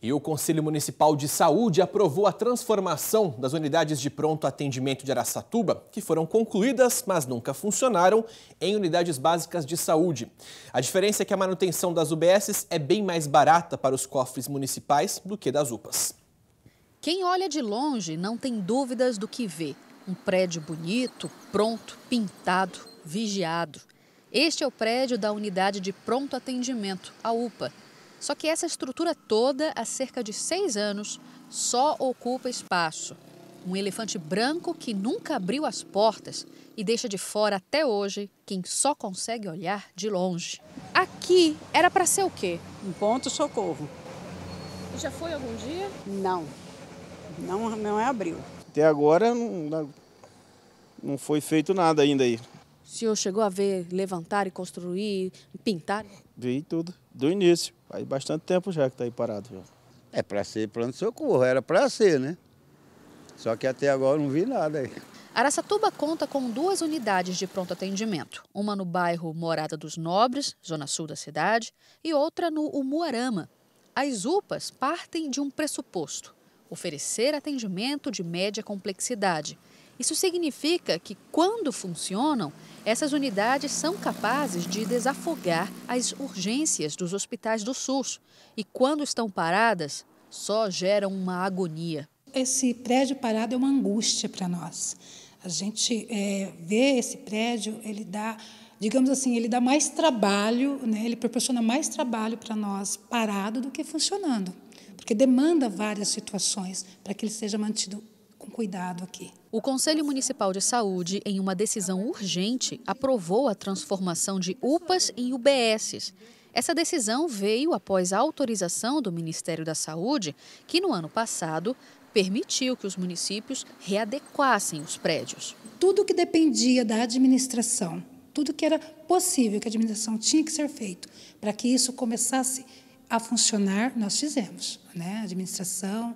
E o Conselho Municipal de Saúde aprovou a transformação das unidades de pronto atendimento de Araçatuba, que foram concluídas, mas nunca funcionaram, em unidades básicas de saúde. A diferença é que a manutenção das UBSs é bem mais barata para os cofres municipais do que das UPAs. Quem olha de longe não tem dúvidas do que vê. Um prédio bonito, pronto, pintado, vigiado. Este é o prédio da unidade de pronto atendimento, a UPA só que essa estrutura toda, há cerca de seis anos, só ocupa espaço. Um elefante branco que nunca abriu as portas e deixa de fora até hoje quem só consegue olhar de longe. Aqui era para ser o quê? Um ponto-socorro. Já foi algum dia? Não. Não, não é abril. Até agora não, não foi feito nada ainda aí. O senhor chegou a ver levantar e construir, pintar? Vi tudo, do início. Faz bastante tempo já que está aí parado. Já. É para ser plano de socorro, era para ser, né? Só que até agora não vi nada aí. Aracatuba conta com duas unidades de pronto atendimento, uma no bairro Morada dos Nobres, zona sul da cidade, e outra no Umuarama. As UPAs partem de um pressuposto: oferecer atendimento de média complexidade isso significa que, quando funcionam, essas unidades são capazes de desafogar as urgências dos hospitais do SUS e, quando estão paradas, só geram uma agonia. Esse prédio parado é uma angústia para nós. A gente é, vê esse prédio, ele dá, digamos assim, ele dá mais trabalho, né? ele proporciona mais trabalho para nós parado do que funcionando, porque demanda várias situações para que ele seja mantido com cuidado aqui. O Conselho Municipal de Saúde, em uma decisão urgente, aprovou a transformação de UPAs em UBSs. Essa decisão veio após a autorização do Ministério da Saúde, que no ano passado permitiu que os municípios readequassem os prédios. Tudo que dependia da administração, tudo que era possível que a administração tinha que ser feito para que isso começasse a funcionar, nós fizemos, né? Administração,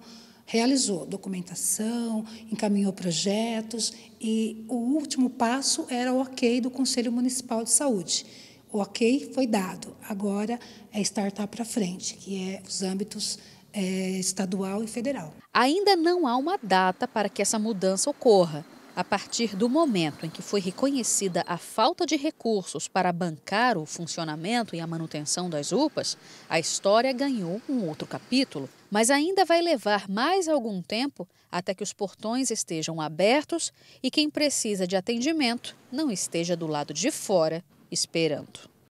realizou documentação, encaminhou projetos e o último passo era o ok do Conselho Municipal de Saúde. O ok foi dado, agora é startar para frente, que é os âmbitos é, estadual e federal. Ainda não há uma data para que essa mudança ocorra. A partir do momento em que foi reconhecida a falta de recursos para bancar o funcionamento e a manutenção das UPAs, a história ganhou um outro capítulo. Mas ainda vai levar mais algum tempo até que os portões estejam abertos e quem precisa de atendimento não esteja do lado de fora esperando.